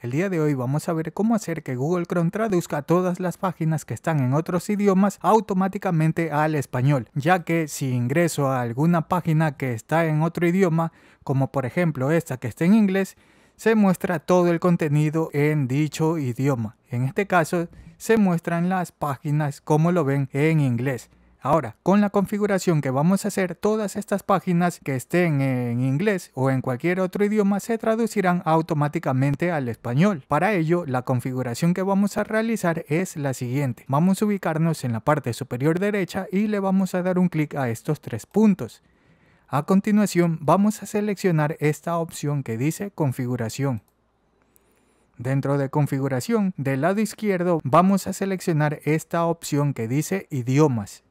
El día de hoy vamos a ver cómo hacer que Google Chrome traduzca todas las páginas que están en otros idiomas automáticamente al español, ya que si ingreso a alguna página que está en otro idioma, como por ejemplo esta que está en inglés, se muestra todo el contenido en dicho idioma. En este caso, se muestran las páginas como lo ven en inglés. Ahora, con la configuración que vamos a hacer, todas estas páginas que estén en inglés o en cualquier otro idioma se traducirán automáticamente al español. Para ello, la configuración que vamos a realizar es la siguiente. Vamos a ubicarnos en la parte superior derecha y le vamos a dar un clic a estos tres puntos. A continuación, vamos a seleccionar esta opción que dice configuración. Dentro de configuración, del lado izquierdo vamos a seleccionar esta opción que dice idiomas.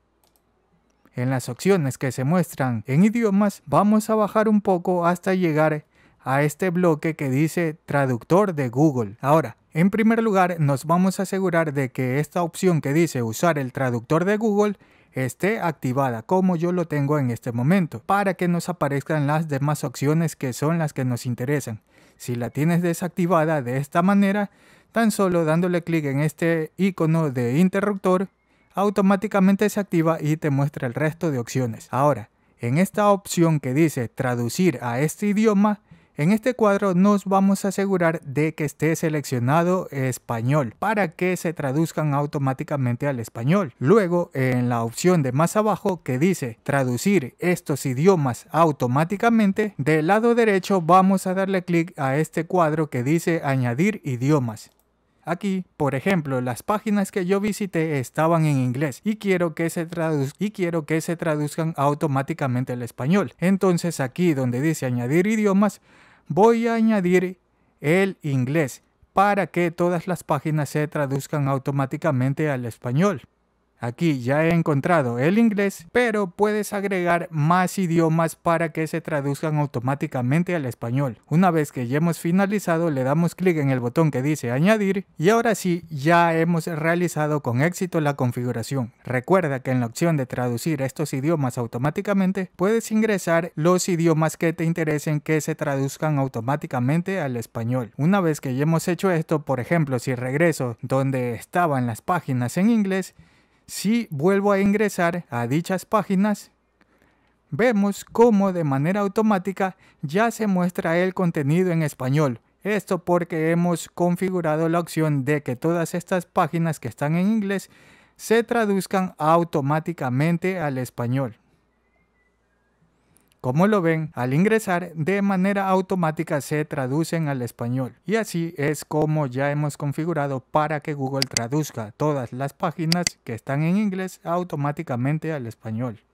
En las opciones que se muestran en idiomas vamos a bajar un poco hasta llegar a este bloque que dice traductor de Google. Ahora, en primer lugar nos vamos a asegurar de que esta opción que dice usar el traductor de Google esté activada como yo lo tengo en este momento para que nos aparezcan las demás opciones que son las que nos interesan. Si la tienes desactivada de esta manera, tan solo dándole clic en este icono de interruptor automáticamente se activa y te muestra el resto de opciones. Ahora, en esta opción que dice traducir a este idioma, en este cuadro nos vamos a asegurar de que esté seleccionado español para que se traduzcan automáticamente al español. Luego en la opción de más abajo que dice traducir estos idiomas automáticamente, del lado derecho vamos a darle clic a este cuadro que dice añadir idiomas. Aquí, por ejemplo, las páginas que yo visité estaban en inglés y quiero que se, y quiero que se traduzcan automáticamente al español. Entonces aquí donde dice añadir idiomas, voy a añadir el inglés para que todas las páginas se traduzcan automáticamente al español. Aquí ya he encontrado el inglés, pero puedes agregar más idiomas para que se traduzcan automáticamente al español. Una vez que ya hemos finalizado, le damos clic en el botón que dice añadir y ahora sí, ya hemos realizado con éxito la configuración. Recuerda que en la opción de traducir estos idiomas automáticamente, puedes ingresar los idiomas que te interesen que se traduzcan automáticamente al español. Una vez que ya hemos hecho esto, por ejemplo, si regreso donde estaban las páginas en inglés, si vuelvo a ingresar a dichas páginas, vemos cómo de manera automática ya se muestra el contenido en español. Esto porque hemos configurado la opción de que todas estas páginas que están en inglés se traduzcan automáticamente al español. Como lo ven, al ingresar de manera automática se traducen al español y así es como ya hemos configurado para que Google traduzca todas las páginas que están en inglés automáticamente al español.